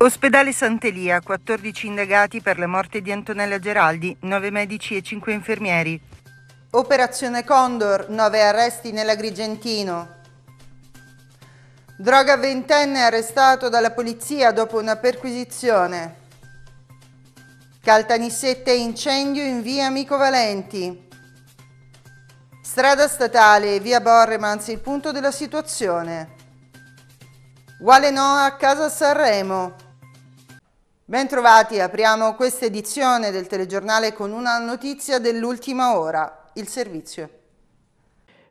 Ospedale Sant'Elia, 14 indagati per la morte di Antonella Geraldi, 9 medici e 5 infermieri. Operazione Condor, 9 arresti nell'Agrigentino. Droga ventenne arrestato dalla polizia dopo una perquisizione. Caltanissette incendio in via Amico Valenti. Strada statale, via Borremans, il punto della situazione. Guale no a casa Sanremo. Bentrovati, apriamo questa edizione del telegiornale con una notizia dell'ultima ora, il servizio.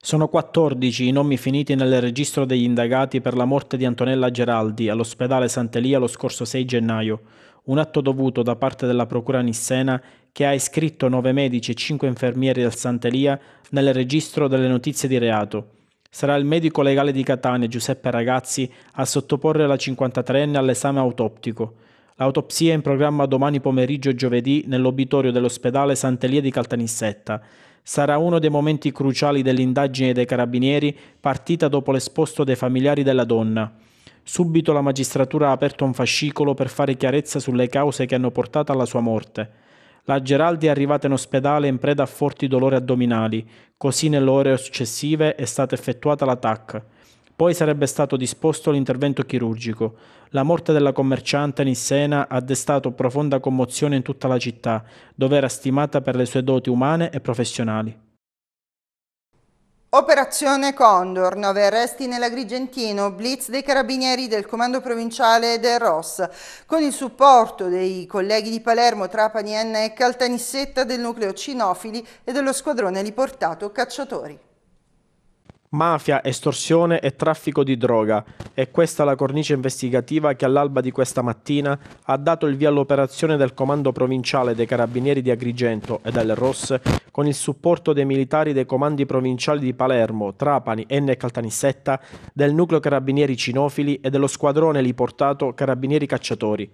Sono 14 i nomi finiti nel registro degli indagati per la morte di Antonella Geraldi all'ospedale Sant'Elia lo scorso 6 gennaio, un atto dovuto da parte della Procura Nissena che ha iscritto 9 medici e 5 infermieri del Sant'Elia nel registro delle notizie di reato. Sarà il medico legale di Catania Giuseppe Ragazzi a sottoporre la 53enne all'esame autoptico. L'autopsia è in programma domani pomeriggio giovedì nell'obitorio dell'ospedale Sant'Elia di Caltanissetta. Sarà uno dei momenti cruciali dell'indagine dei carabinieri partita dopo l'esposto dei familiari della donna. Subito la magistratura ha aperto un fascicolo per fare chiarezza sulle cause che hanno portato alla sua morte. La Geraldi è arrivata in ospedale in preda a forti dolori addominali, così nelle ore successive è stata effettuata l'attacco. Poi sarebbe stato disposto l'intervento chirurgico. La morte della commerciante Nissena ha destato profonda commozione in tutta la città, dove era stimata per le sue doti umane e professionali. Operazione Condor, nove arresti nell'Agrigentino, blitz dei carabinieri del comando provinciale del ROS. Con il supporto dei colleghi di Palermo, Trapani, N e Caltanissetta del nucleo Cinofili e dello squadrone riportato Cacciatori. Mafia, estorsione e traffico di droga. È questa la cornice investigativa che all'alba di questa mattina ha dato il via all'operazione del Comando Provinciale dei Carabinieri di Agrigento e delle Rosse con il supporto dei militari dei comandi provinciali di Palermo, Trapani, Enne e Caltanissetta, del nucleo Carabinieri Cinofili e dello squadrone liportato Carabinieri Cacciatori.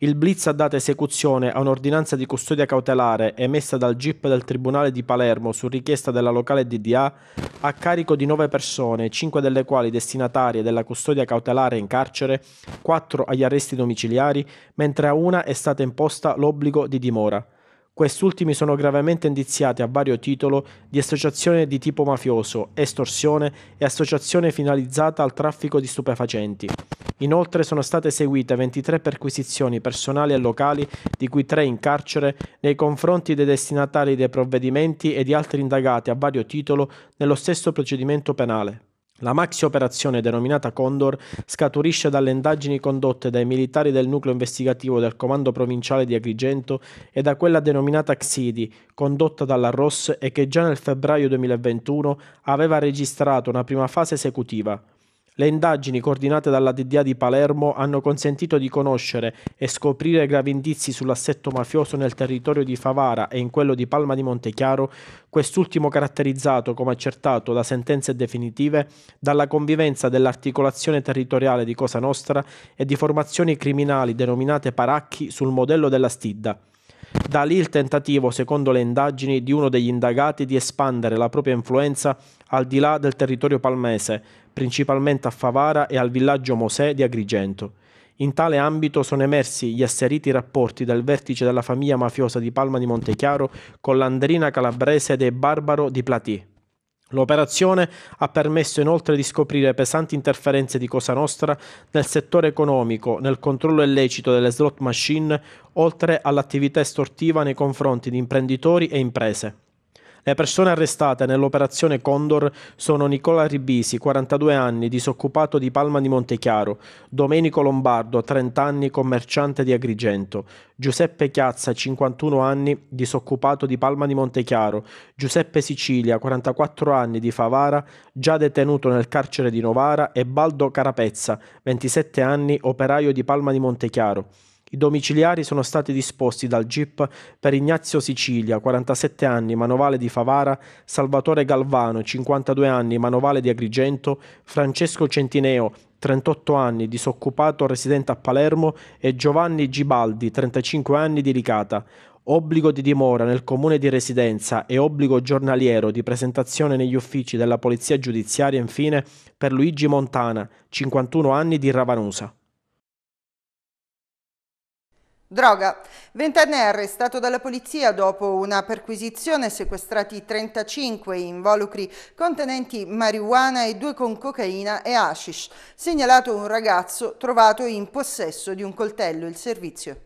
Il blitz ha dato esecuzione a un'ordinanza di custodia cautelare emessa dal GIP del Tribunale di Palermo su richiesta della locale DDA a carico di nove persone, cinque delle quali destinatarie della custodia cautelare in carcere, quattro agli arresti domiciliari, mentre a una è stata imposta l'obbligo di dimora. Quest'ultimi sono gravemente indiziati a vario titolo di associazione di tipo mafioso, estorsione e associazione finalizzata al traffico di stupefacenti. Inoltre sono state eseguite 23 perquisizioni personali e locali, di cui 3 in carcere, nei confronti dei destinatari dei provvedimenti e di altri indagati a vario titolo nello stesso procedimento penale. La maxi operazione denominata Condor scaturisce dalle indagini condotte dai militari del nucleo investigativo del comando provinciale di Agrigento e da quella denominata Xidi, condotta dalla ROS e che già nel febbraio 2021 aveva registrato una prima fase esecutiva. Le indagini coordinate dalla DDA di Palermo hanno consentito di conoscere e scoprire gravi indizi sull'assetto mafioso nel territorio di Favara e in quello di Palma di Montechiaro, quest'ultimo caratterizzato, come accertato da sentenze definitive, dalla convivenza dell'articolazione territoriale di Cosa Nostra e di formazioni criminali denominate paracchi sul modello della Stidda. Da lì il tentativo, secondo le indagini, di uno degli indagati di espandere la propria influenza al di là del territorio palmese, principalmente a Favara e al villaggio Mosè di Agrigento. In tale ambito sono emersi gli asseriti rapporti del vertice della famiglia mafiosa di Palma di Montechiaro con l'andrina calabrese De Barbaro di Platì. L'operazione ha permesso inoltre di scoprire pesanti interferenze di Cosa Nostra nel settore economico, nel controllo illecito delle slot machine, oltre all'attività estortiva nei confronti di imprenditori e imprese. Le persone arrestate nell'operazione Condor sono Nicola Ribisi, 42 anni, disoccupato di Palma di Montechiaro, Domenico Lombardo, 30 anni, commerciante di Agrigento, Giuseppe Chiazza, 51 anni, disoccupato di Palma di Montechiaro, Giuseppe Sicilia, 44 anni, di Favara, già detenuto nel carcere di Novara, e Baldo Carapezza, 27 anni, operaio di Palma di Montechiaro. I domiciliari sono stati disposti dal GIP per Ignazio Sicilia, 47 anni, manovale di Favara, Salvatore Galvano, 52 anni, manovale di Agrigento, Francesco Centineo, 38 anni, disoccupato residente a Palermo e Giovanni Gibaldi, 35 anni di Ricata obbligo di dimora nel comune di residenza e obbligo giornaliero di presentazione negli uffici della polizia giudiziaria infine per Luigi Montana, 51 anni di Ravanusa. Droga. Ventenne arrestato dalla polizia dopo una perquisizione sequestrati 35 involucri contenenti marijuana e due con cocaina e hashish. Segnalato un ragazzo trovato in possesso di un coltello. Il servizio.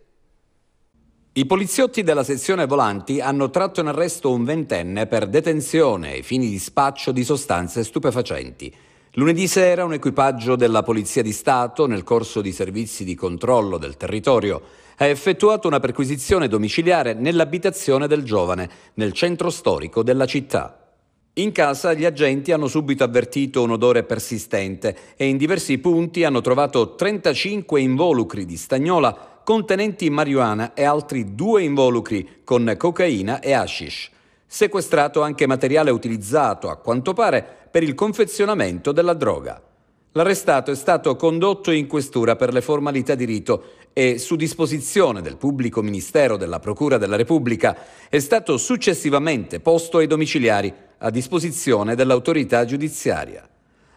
I poliziotti della sezione Volanti hanno tratto in arresto un ventenne per detenzione ai fini di spaccio di sostanze stupefacenti. Lunedì sera un equipaggio della Polizia di Stato, nel corso di servizi di controllo del territorio, ha effettuato una perquisizione domiciliare nell'abitazione del giovane, nel centro storico della città. In casa gli agenti hanno subito avvertito un odore persistente e in diversi punti hanno trovato 35 involucri di stagnola contenenti marijuana e altri due involucri con cocaina e hashish. Sequestrato anche materiale utilizzato, a quanto pare, per il confezionamento della droga. L'arrestato è stato condotto in questura per le formalità di rito e, su disposizione del pubblico ministero della Procura della Repubblica, è stato successivamente posto ai domiciliari a disposizione dell'autorità giudiziaria.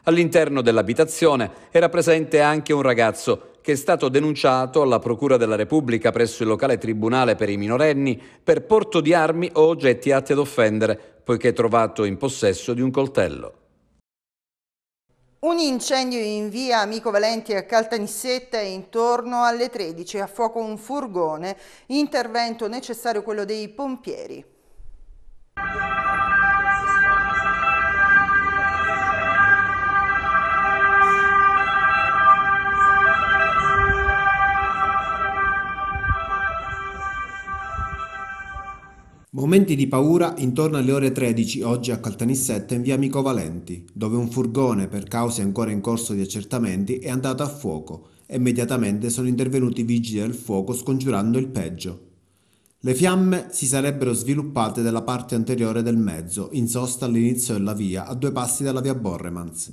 All'interno dell'abitazione era presente anche un ragazzo che è stato denunciato alla Procura della Repubblica presso il locale tribunale per i minorenni per porto di armi o oggetti atti ad offendere, poiché trovato in possesso di un coltello. Un incendio in via Amico Valenti a Caltanissetta è intorno alle 13 a fuoco un furgone, intervento necessario quello dei pompieri. Momenti di paura intorno alle ore 13 oggi a Caltanissetta in via Amico Valenti, dove un furgone, per cause ancora in corso di accertamenti, è andato a fuoco e immediatamente sono intervenuti i vigili del fuoco scongiurando il peggio. Le fiamme si sarebbero sviluppate dalla parte anteriore del mezzo, in sosta all'inizio della via, a due passi dalla via Borremans.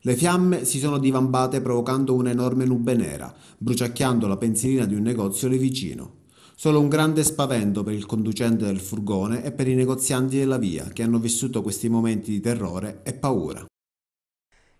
Le fiamme si sono divambate provocando un'enorme nube nera, bruciacchiando la pensilina di un negozio lì vicino. Solo un grande spavento per il conducente del furgone e per i negozianti della via che hanno vissuto questi momenti di terrore e paura.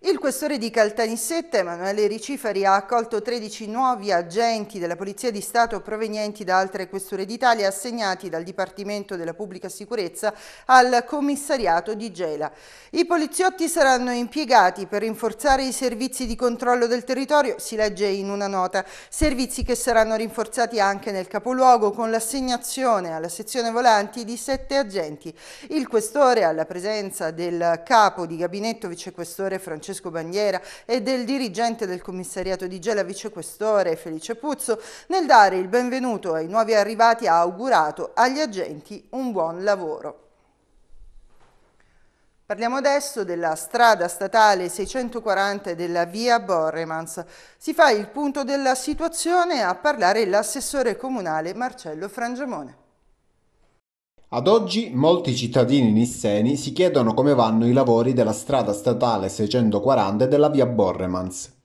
Il questore di Caltanissetta, Emanuele Ricifari, ha accolto 13 nuovi agenti della Polizia di Stato provenienti da altre questure d'Italia assegnati dal Dipartimento della Pubblica Sicurezza al Commissariato di Gela. I poliziotti saranno impiegati per rinforzare i servizi di controllo del territorio, si legge in una nota, servizi che saranno rinforzati anche nel capoluogo con l'assegnazione alla sezione volanti di 7 agenti. Il questore, alla presenza del capo di gabinetto vicequestore Francesco Francesco Bandiera e del dirigente del commissariato di Gela vicequestore Felice Puzzo nel dare il benvenuto ai nuovi arrivati ha augurato agli agenti un buon lavoro. Parliamo adesso della strada statale 640 della via Borremans. Si fa il punto della situazione a parlare l'assessore comunale Marcello Frangiamone. Ad oggi molti cittadini nisseni si chiedono come vanno i lavori della strada statale 640 e della via Borremans.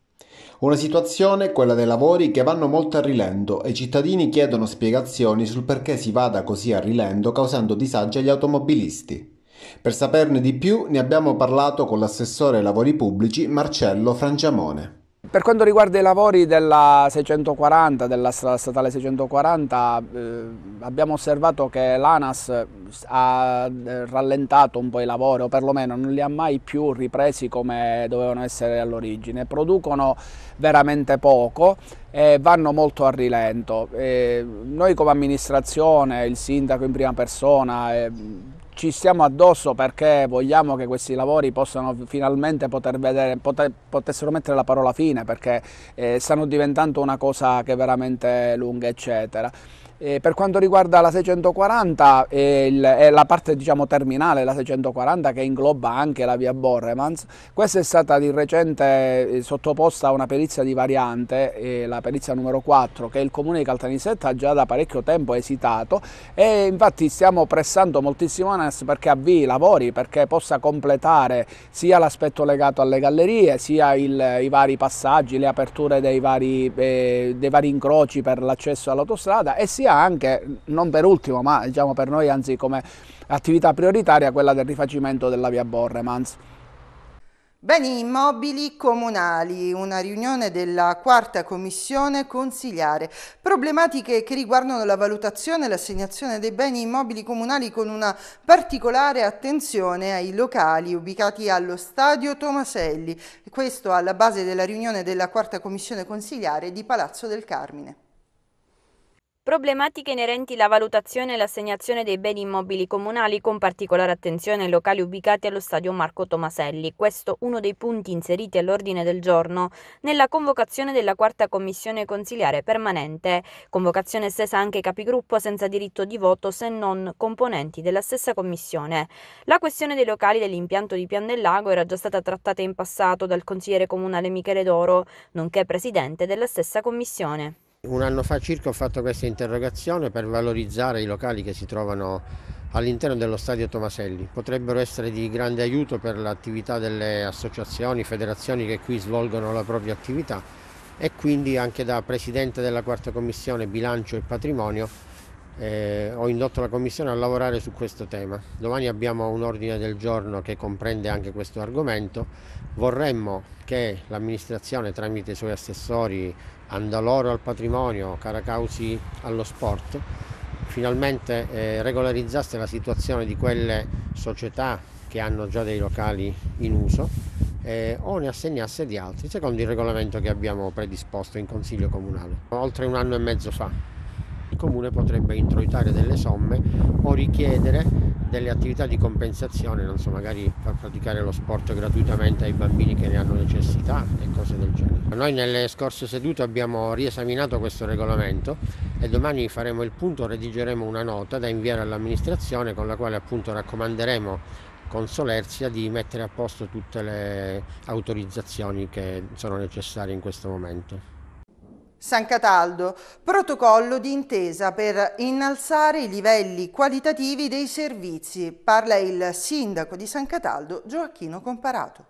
Una situazione, quella dei lavori, che vanno molto a rilento e i cittadini chiedono spiegazioni sul perché si vada così a rilento causando disagi agli automobilisti. Per saperne di più ne abbiamo parlato con l'assessore ai lavori pubblici Marcello Frangiamone. Per quanto riguarda i lavori della 640, della strada statale 640, eh, abbiamo osservato che l'ANAS ha eh, rallentato un po' i lavori, o perlomeno non li ha mai più ripresi come dovevano essere all'origine. Producono veramente poco e vanno molto a rilento. E eh, noi come amministrazione, il sindaco in prima persona, eh, ci stiamo addosso perché vogliamo che questi lavori possano finalmente poter vedere, poter, potessero mettere la parola fine perché eh, stanno diventando una cosa che è veramente lunga eccetera. Eh, per quanto riguarda la 640 eh, il, è la parte diciamo, terminale, la 640 che ingloba anche la via Borremans, questa è stata di recente eh, sottoposta a una perizia di variante, eh, la perizia numero 4 che il comune di Caltanissetta ha già da parecchio tempo esitato e infatti stiamo pressando moltissimo ANAS perché avvii i lavori, perché possa completare sia l'aspetto legato alle gallerie, sia il, i vari passaggi, le aperture dei vari, eh, dei vari incroci per l'accesso all'autostrada e sia anche, non per ultimo, ma diciamo per noi anzi come attività prioritaria, quella del rifacimento della via Borremans. Beni immobili comunali, una riunione della quarta commissione consigliare. Problematiche che riguardano la valutazione e l'assegnazione dei beni immobili comunali con una particolare attenzione ai locali ubicati allo stadio Tomaselli. Questo alla base della riunione della quarta commissione consigliare di Palazzo del Carmine. Problematiche inerenti alla valutazione e l'assegnazione dei beni immobili comunali con particolare attenzione ai locali ubicati allo stadio Marco Tomaselli. Questo uno dei punti inseriti all'ordine del giorno nella convocazione della quarta commissione consiliare permanente, convocazione stesa anche ai capigruppo senza diritto di voto se non componenti della stessa commissione. La questione dei locali dell'impianto di Pian del Lago era già stata trattata in passato dal consigliere comunale Michele Doro, nonché presidente della stessa commissione. Un anno fa circa ho fatto questa interrogazione per valorizzare i locali che si trovano all'interno dello stadio Tomaselli. Potrebbero essere di grande aiuto per l'attività delle associazioni, federazioni che qui svolgono la propria attività e quindi anche da Presidente della Quarta Commissione Bilancio e Patrimonio eh, ho indotto la Commissione a lavorare su questo tema. Domani abbiamo un ordine del giorno che comprende anche questo argomento. Vorremmo che l'amministrazione tramite i suoi assessori Andaloro al patrimonio, Caracausi allo sport, finalmente eh, regolarizzasse la situazione di quelle società che hanno già dei locali in uso eh, o ne assegnasse di altri, secondo il regolamento che abbiamo predisposto in Consiglio Comunale, oltre un anno e mezzo fa. Il Comune potrebbe introitare delle somme o richiedere delle attività di compensazione, non so, magari far praticare lo sport gratuitamente ai bambini che ne hanno necessità e cose del genere. Noi nelle scorse sedute abbiamo riesaminato questo regolamento e domani faremo il punto, redigeremo una nota da inviare all'amministrazione con la quale appunto raccomanderemo con Solerzia di mettere a posto tutte le autorizzazioni che sono necessarie in questo momento. San Cataldo, protocollo di intesa per innalzare i livelli qualitativi dei servizi, parla il sindaco di San Cataldo Gioacchino Comparato.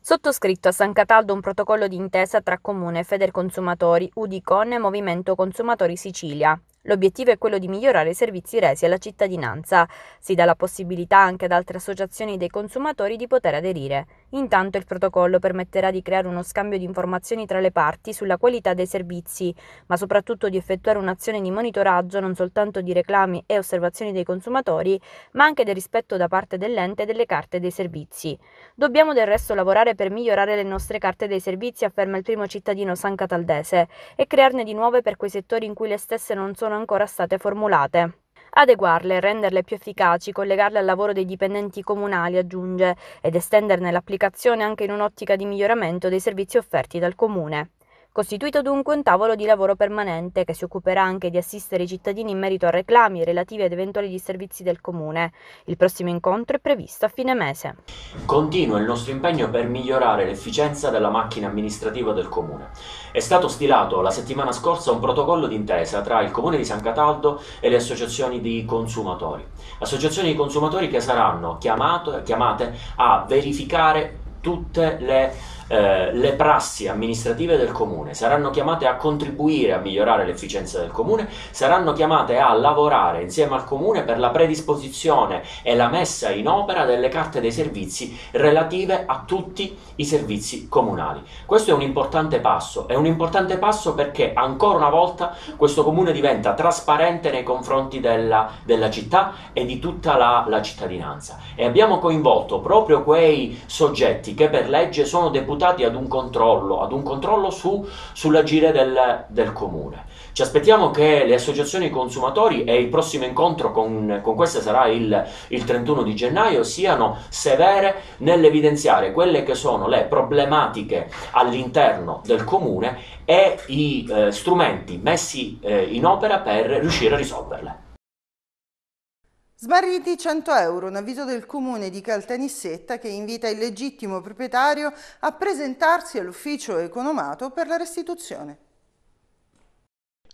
Sottoscritto a San Cataldo un protocollo di intesa tra Comune, Federconsumatori, Udicon e Movimento Consumatori Sicilia. L'obiettivo è quello di migliorare i servizi resi alla cittadinanza. Si dà la possibilità anche ad altre associazioni dei consumatori di poter aderire. Intanto il protocollo permetterà di creare uno scambio di informazioni tra le parti sulla qualità dei servizi, ma soprattutto di effettuare un'azione di monitoraggio non soltanto di reclami e osservazioni dei consumatori, ma anche del rispetto da parte dell'ente delle carte dei servizi. Dobbiamo del resto lavorare per migliorare le nostre carte dei servizi, afferma il primo cittadino San Cataldese, e crearne di nuove per quei settori in cui le stesse non sono ancora state formulate adeguarle, renderle più efficaci, collegarle al lavoro dei dipendenti comunali, aggiunge, ed estenderne l'applicazione anche in un'ottica di miglioramento dei servizi offerti dal comune. Costituito dunque un tavolo di lavoro permanente che si occuperà anche di assistere i cittadini in merito a reclami relativi ad eventuali disservizi del Comune. Il prossimo incontro è previsto a fine mese. Continua il nostro impegno per migliorare l'efficienza della macchina amministrativa del Comune. È stato stilato la settimana scorsa un protocollo d'intesa tra il Comune di San Cataldo e le associazioni di consumatori. Associazioni di consumatori che saranno chiamato, chiamate a verificare tutte le eh, le prassi amministrative del comune, saranno chiamate a contribuire a migliorare l'efficienza del comune, saranno chiamate a lavorare insieme al comune per la predisposizione e la messa in opera delle carte dei servizi relative a tutti i servizi comunali. Questo è un importante passo, è un importante passo perché ancora una volta questo comune diventa trasparente nei confronti della, della città e di tutta la, la cittadinanza e abbiamo coinvolto proprio quei soggetti che per legge sono deputati deputati ad un controllo, ad un controllo su, sull'agire del, del, comune. Ci aspettiamo che le associazioni consumatori e il prossimo incontro con, con queste sarà il, il 31 di gennaio siano severe nell'evidenziare quelle che sono le problematiche all'interno del comune e i eh, strumenti messi eh, in opera per riuscire a risolverle. Sbarriti 100 euro, un avviso del comune di Caltanissetta che invita il legittimo proprietario a presentarsi all'ufficio economato per la restituzione.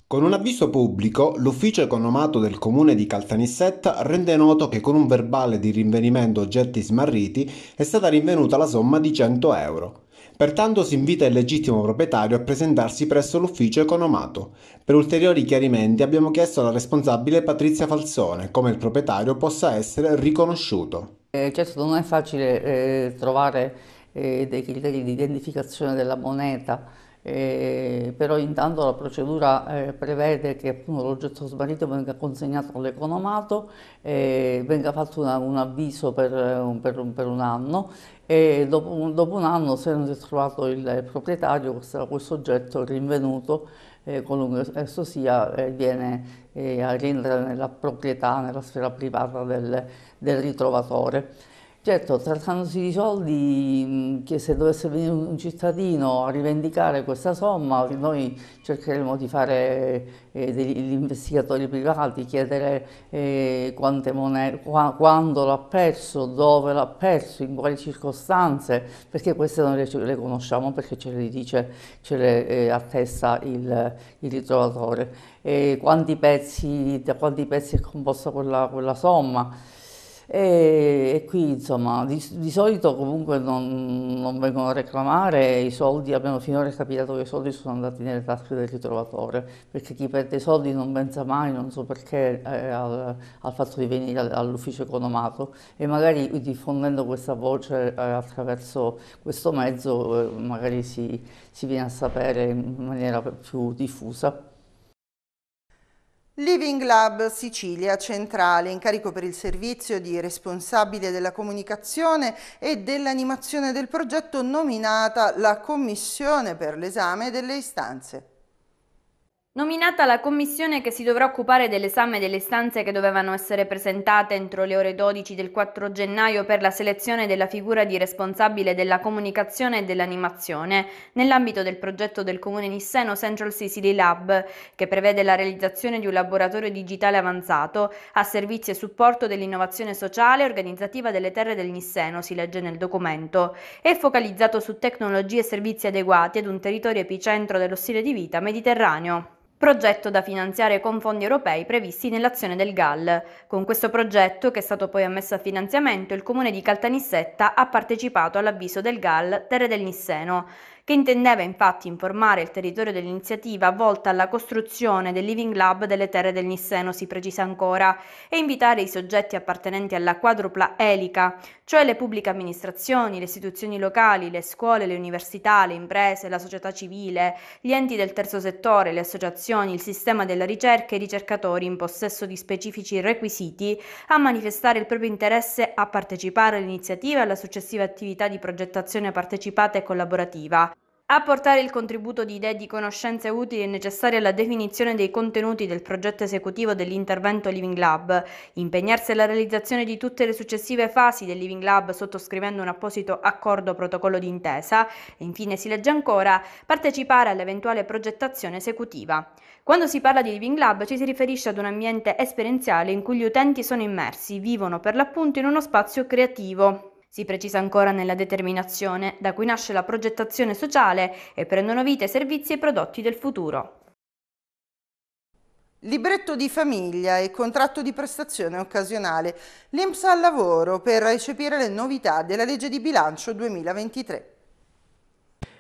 Con un avviso pubblico, l'ufficio economato del comune di Caltanissetta rende noto che con un verbale di rinvenimento oggetti smarriti è stata rinvenuta la somma di 100 euro. Pertanto si invita il legittimo proprietario a presentarsi presso l'ufficio economato. Per ulteriori chiarimenti abbiamo chiesto alla responsabile Patrizia Falzone come il proprietario possa essere riconosciuto. Eh, certo non è facile eh, trovare eh, dei criteri di identificazione della moneta eh, però intanto la procedura eh, prevede che l'oggetto smarrito venga consegnato all'economato, eh, venga fatto una, un avviso per, eh, per, un, per, un, anno e dopo, dopo, un anno se non si è trovato il proprietario questo, oggetto rinvenuto eh, qualunque esso sia eh, viene eh, a rientrare nella proprietà, nella sfera privata del, del ritrovatore. Certo, trattandosi di soldi, che se dovesse venire un cittadino a rivendicare questa somma, noi cercheremo di fare eh, degli investigatori privati, chiedere eh, quante monete, qua, quando l'ha perso, dove l'ha perso, in quali circostanze, perché queste noi le, le conosciamo perché ce le dice, ce le eh, attesta il, il ritrovatore. Quanti pezzi, da quanti pezzi è composta quella, quella somma? E, e qui insomma di, di solito comunque non, non, vengono a reclamare i soldi, abbiamo finora capitato che i soldi sono andati nelle tasche del ritrovatore, perché chi perde i soldi non pensa mai, non so perché, eh, al, al, fatto di venire all'ufficio economato e magari diffondendo questa voce eh, attraverso questo mezzo eh, magari si, si viene a sapere in maniera più diffusa. Living Lab Sicilia Centrale, incarico per il servizio di responsabile della comunicazione e dell'animazione del progetto nominata la Commissione per l'esame delle istanze. Nominata la commissione che si dovrà occupare dell'esame delle istanze che dovevano essere presentate entro le ore 12 del 4 gennaio per la selezione della figura di responsabile della comunicazione e dell'animazione nell'ambito del progetto del comune nisseno Central Sicily Lab, che prevede la realizzazione di un laboratorio digitale avanzato a servizio e supporto dell'innovazione sociale e organizzativa delle terre del Nisseno, si legge nel documento, e focalizzato su tecnologie e servizi adeguati ad un territorio epicentro dello stile di vita mediterraneo progetto da finanziare con fondi europei previsti nell'azione del GAL. Con questo progetto, che è stato poi ammesso a finanziamento, il comune di Caltanissetta ha partecipato all'avviso del GAL Terre del Nisseno, che intendeva infatti informare il territorio dell'iniziativa volta alla costruzione del Living Lab delle terre del Nisseno, si precisa ancora, e invitare i soggetti appartenenti alla quadrupla elica, cioè le pubbliche amministrazioni, le istituzioni locali, le scuole, le università, le imprese, la società civile, gli enti del terzo settore, le associazioni, il sistema della ricerca e i ricercatori in possesso di specifici requisiti a manifestare il proprio interesse a partecipare all'iniziativa e alla successiva attività di progettazione partecipata e collaborativa, Apportare il contributo di idee di conoscenze utili e necessarie alla definizione dei contenuti del progetto esecutivo dell'intervento Living Lab, impegnarsi alla realizzazione di tutte le successive fasi del Living Lab sottoscrivendo un apposito accordo protocollo d'intesa e infine si legge ancora partecipare all'eventuale progettazione esecutiva. Quando si parla di Living Lab ci si riferisce ad un ambiente esperienziale in cui gli utenti sono immersi, vivono per l'appunto in uno spazio creativo si precisa ancora nella determinazione da cui nasce la progettazione sociale e prendono vita i servizi e i prodotti del futuro. Libretto di famiglia e contratto di prestazione occasionale. L'Inps al lavoro per recepire le novità della legge di bilancio 2023.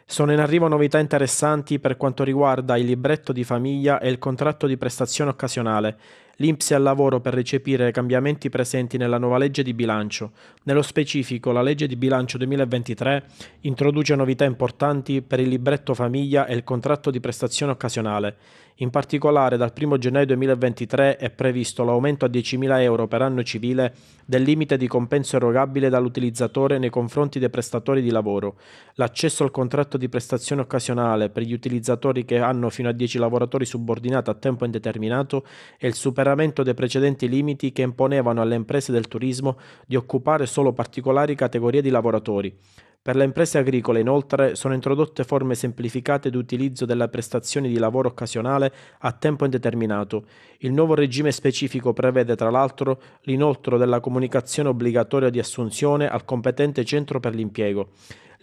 Sono in arrivo novità interessanti per quanto riguarda il libretto di famiglia e il contratto di prestazione occasionale. L'Inps è al lavoro per recepire cambiamenti presenti nella nuova legge di bilancio. Nello specifico, la legge di bilancio 2023 introduce novità importanti per il libretto famiglia e il contratto di prestazione occasionale. In particolare, dal 1 gennaio 2023 è previsto l'aumento a 10.000 euro per anno civile del limite di compenso erogabile dall'utilizzatore nei confronti dei prestatori di lavoro, l'accesso al contratto di prestazione occasionale per gli utilizzatori che hanno fino a 10 lavoratori subordinati a tempo indeterminato e il superamento superamento dei precedenti limiti che imponevano alle imprese del turismo di occupare solo particolari categorie di lavoratori. Per le imprese agricole inoltre sono introdotte forme semplificate di utilizzo della prestazione di lavoro occasionale a tempo indeterminato. Il nuovo regime specifico prevede tra l'altro l'inoltro della comunicazione obbligatoria di assunzione al competente centro per l'impiego.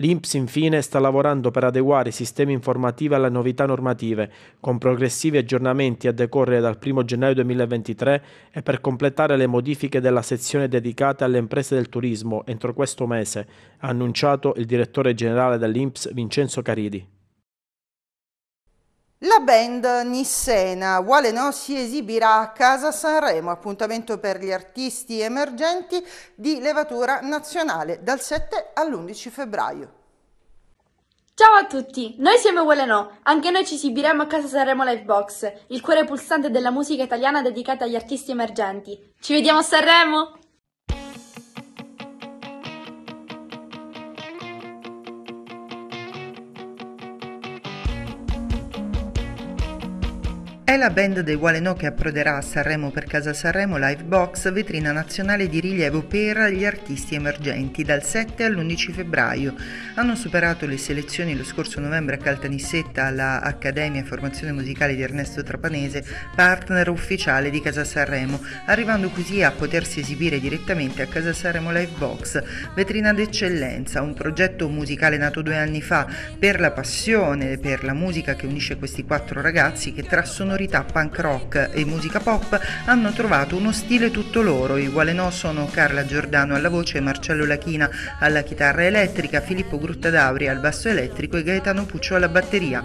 L'INPS infine sta lavorando per adeguare i sistemi informativi alle novità normative, con progressivi aggiornamenti a decorrere dal 1 gennaio 2023 e per completare le modifiche della sezione dedicata alle imprese del turismo entro questo mese, ha annunciato il direttore generale dell'INPS Vincenzo Caridi. La band Nissena, Wale No, si esibirà a Casa Sanremo, appuntamento per gli artisti emergenti di levatura nazionale dal 7 all'11 febbraio. Ciao a tutti, noi siamo Wale No, anche noi ci esibiremo a Casa Sanremo Livebox, il cuore pulsante della musica italiana dedicata agli artisti emergenti. Ci vediamo a Sanremo! È la band dei Gualenò che approderà a Sanremo per Casa Sanremo Live Box, vetrina nazionale di rilievo per gli artisti emergenti dal 7 all'11 febbraio. Hanno superato le selezioni lo scorso novembre a Caltanissetta alla Accademia Formazione Musicale di Ernesto Trapanese, partner ufficiale di Casa Sanremo, arrivando così a potersi esibire direttamente a Casa Sanremo Live Box, vetrina d'eccellenza, un progetto musicale nato due anni fa per la passione per la musica che unisce questi quattro ragazzi che trassono sonorità punk rock e musica pop hanno trovato uno stile tutto loro. I Gualenò sono Carla Giordano alla voce, Marcello Lachina alla chitarra elettrica, Filippo Gruttadauri al basso elettrico e Gaetano Puccio alla batteria.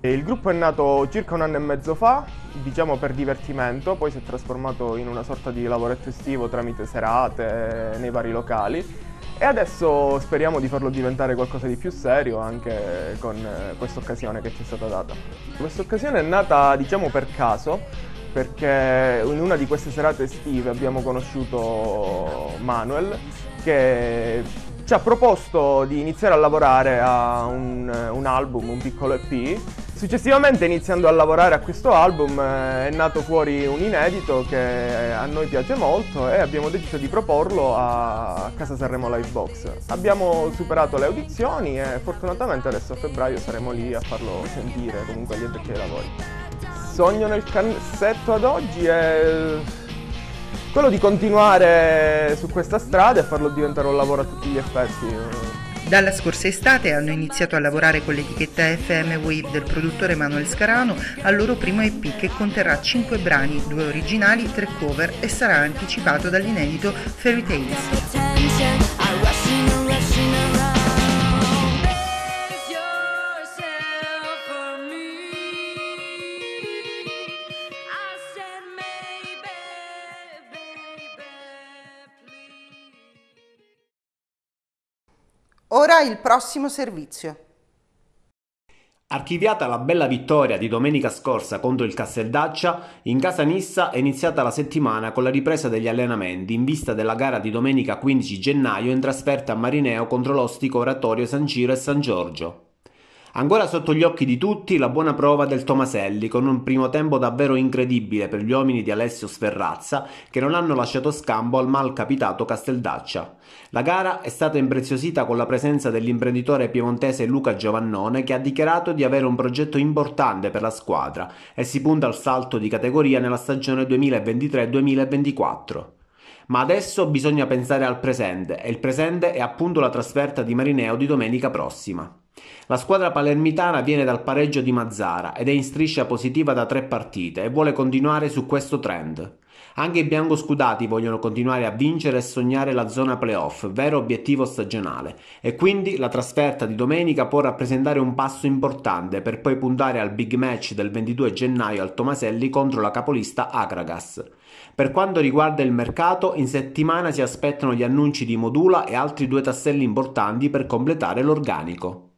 Il gruppo è nato circa un anno e mezzo fa, diciamo per divertimento, poi si è trasformato in una sorta di lavoretto estivo tramite serate eh, nei vari locali e adesso speriamo di farlo diventare qualcosa di più serio anche con eh, questa occasione che ci è stata data. Questa occasione è nata diciamo per caso perché in una di queste serate estive abbiamo conosciuto Manuel che ci ha proposto di iniziare a lavorare a un, un album, un piccolo EP Successivamente iniziando a lavorare a questo album eh, è nato fuori un inedito che eh, a noi piace molto e abbiamo deciso di proporlo a Casa Sanremo Livebox. Abbiamo superato le audizioni e fortunatamente adesso a febbraio saremo lì a farlo sentire comunque agli addetti ai lavori. Sogno nel cassetto ad oggi è quello di continuare su questa strada e farlo diventare un lavoro a tutti gli effetti. Dalla scorsa estate hanno iniziato a lavorare con l'etichetta FM Wave del produttore Manuel Scarano al loro primo EP che conterrà 5 brani, 2 originali, 3 cover e sarà anticipato dall'inedito Fairy Tales. ora il prossimo servizio. Archiviata la bella vittoria di domenica scorsa contro il Casteldaccia, in casa Nissa è iniziata la settimana con la ripresa degli allenamenti in vista della gara di domenica 15 gennaio in trasferta a Marineo contro l'Ostico Oratorio San Ciro e San Giorgio. Ancora sotto gli occhi di tutti la buona prova del Tomaselli, con un primo tempo davvero incredibile per gli uomini di Alessio Sferrazza, che non hanno lasciato scampo al mal capitato Casteldaccia. La gara è stata impreziosita con la presenza dell'imprenditore piemontese Luca Giovannone, che ha dichiarato di avere un progetto importante per la squadra e si punta al salto di categoria nella stagione 2023-2024. Ma adesso bisogna pensare al presente e il presente è appunto la trasferta di Marineo di domenica prossima. La squadra palermitana viene dal pareggio di Mazzara ed è in striscia positiva da tre partite e vuole continuare su questo trend. Anche i biancoscudati vogliono continuare a vincere e sognare la zona playoff, vero obiettivo stagionale, e quindi la trasferta di domenica può rappresentare un passo importante per poi puntare al big match del 22 gennaio al Tomaselli contro la capolista Akragas. Per quanto riguarda il mercato, in settimana si aspettano gli annunci di Modula e altri due tasselli importanti per completare l'organico.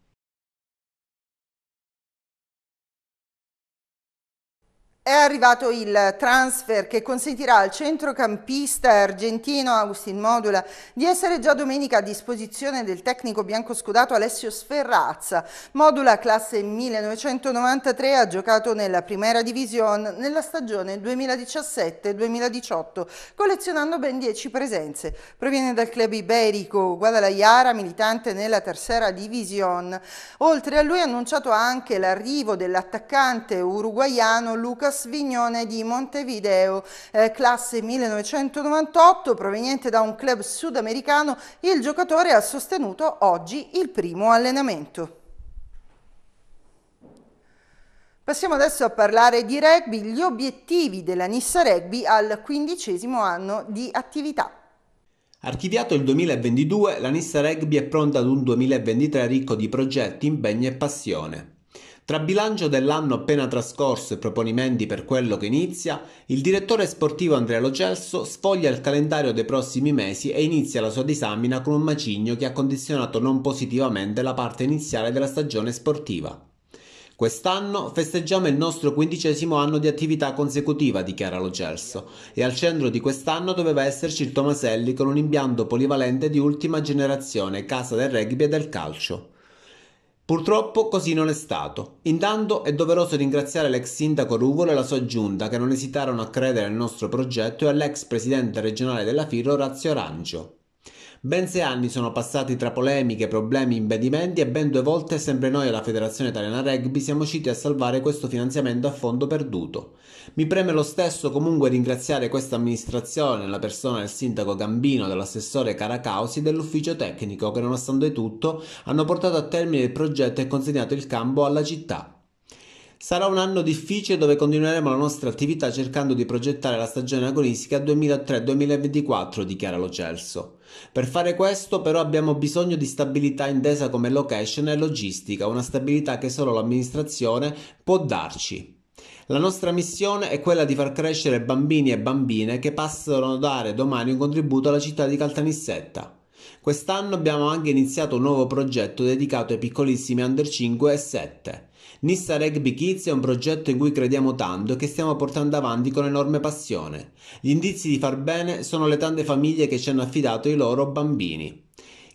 È arrivato il transfer che consentirà al centrocampista argentino Agustin Modula di essere già domenica a disposizione del tecnico biancoscudato Alessio Sferrazza. Modula, classe 1993, ha giocato nella Primera Division nella stagione 2017-2018, collezionando ben 10 presenze. Proviene dal club iberico Guadalajara, militante nella Tercera Division. Oltre a lui è annunciato anche l'arrivo dell'attaccante uruguaiano Lucas Svignone di Montevideo, eh, classe 1998, proveniente da un club sudamericano, il giocatore ha sostenuto oggi il primo allenamento. Passiamo adesso a parlare di rugby, gli obiettivi della Nissa Rugby al quindicesimo anno di attività. Archiviato il 2022, la Nissa Rugby è pronta ad un 2023 ricco di progetti, impegni e passione. Tra bilancio dell'anno appena trascorso e proponimenti per quello che inizia, il direttore sportivo Andrea Logelso sfoglia il calendario dei prossimi mesi e inizia la sua disamina con un macigno che ha condizionato non positivamente la parte iniziale della stagione sportiva. Quest'anno festeggiamo il nostro quindicesimo anno di attività consecutiva, dichiara lo Celso, e al centro di quest'anno doveva esserci il Tomaselli con un impianto polivalente di ultima generazione, casa del rugby e del calcio. Purtroppo così non è stato. Intanto è doveroso ringraziare l'ex sindaco Ruvolo e la sua giunta che non esitarono a credere nel nostro progetto e all'ex presidente regionale della FIRO Razio Arancio. Ben sei anni sono passati tra polemiche, problemi, impedimenti e ben due volte sempre noi e la Federazione Italiana Rugby siamo riusciti a salvare questo finanziamento a fondo perduto. Mi preme lo stesso comunque ringraziare questa amministrazione, la persona del sindaco Gambino, dell'assessore Caracausi e dell'ufficio tecnico che nonostante tutto hanno portato a termine il progetto e consegnato il campo alla città. Sarà un anno difficile dove continueremo la nostra attività cercando di progettare la stagione agonistica 2003-2024, dichiara Lo Celso. Per fare questo però abbiamo bisogno di stabilità intesa come location e logistica, una stabilità che solo l'amministrazione può darci. La nostra missione è quella di far crescere bambini e bambine che passano a dare domani un contributo alla città di Caltanissetta. Quest'anno abbiamo anche iniziato un nuovo progetto dedicato ai piccolissimi under 5 e 7. Nissa Rugby Kids è un progetto in cui crediamo tanto e che stiamo portando avanti con enorme passione. Gli indizi di far bene sono le tante famiglie che ci hanno affidato i loro bambini.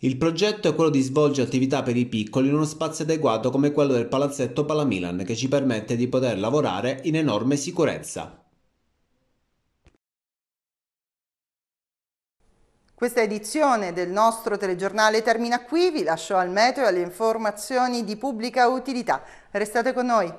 Il progetto è quello di svolgere attività per i piccoli in uno spazio adeguato come quello del palazzetto Palamilan che ci permette di poter lavorare in enorme sicurezza. Questa edizione del nostro telegiornale termina qui, vi lascio al meteo e alle informazioni di pubblica utilità. Restate con noi.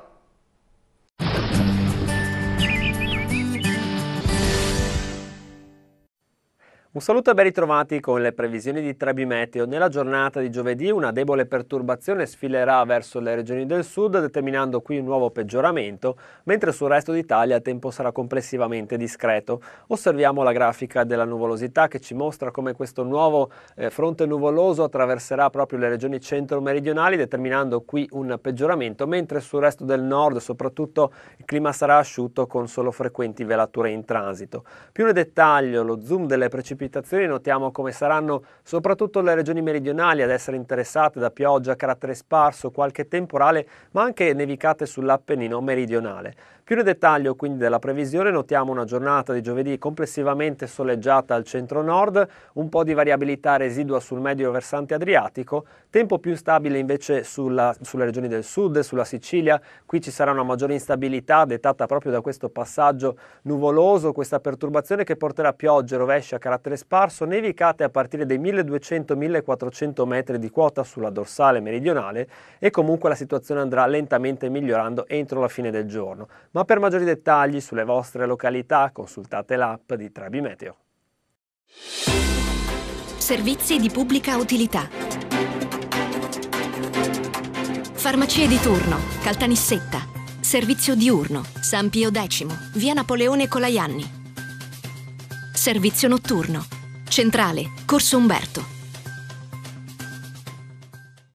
Un saluto e ben ritrovati con le previsioni di Trebi Meteo. Nella giornata di giovedì una debole perturbazione sfilerà verso le regioni del sud, determinando qui un nuovo peggioramento, mentre sul resto d'Italia il tempo sarà complessivamente discreto. Osserviamo la grafica della nuvolosità che ci mostra come questo nuovo eh, fronte nuvoloso attraverserà proprio le regioni centro-meridionali, determinando qui un peggioramento, mentre sul resto del nord soprattutto il clima sarà asciutto con solo frequenti velature in transito. Più nel dettaglio lo zoom delle precipitazioni precipitazioni notiamo come saranno soprattutto le regioni meridionali ad essere interessate da pioggia a carattere sparso, qualche temporale, ma anche nevicate sull'Appennino meridionale. Più nel dettaglio quindi della previsione notiamo una giornata di giovedì complessivamente soleggiata al centro-nord, un po' di variabilità residua sul medio versante adriatico, tempo più stabile invece sulla, sulle regioni del sud, sulla Sicilia, qui ci sarà una maggiore instabilità dettata proprio da questo passaggio nuvoloso, questa perturbazione che porterà piogge, rovesci a carattere sparso, nevicate a partire dai 1200-1400 metri di quota sulla dorsale meridionale e comunque la situazione andrà lentamente migliorando entro la fine del giorno. Ma ma per maggiori dettagli sulle vostre località consultate l'app di Trabimeteo. Servizi di pubblica utilità. Farmacie di turno, Caltanissetta. Servizio diurno, San Pio X, Via Napoleone Colaianni. Servizio notturno, Centrale, Corso Umberto.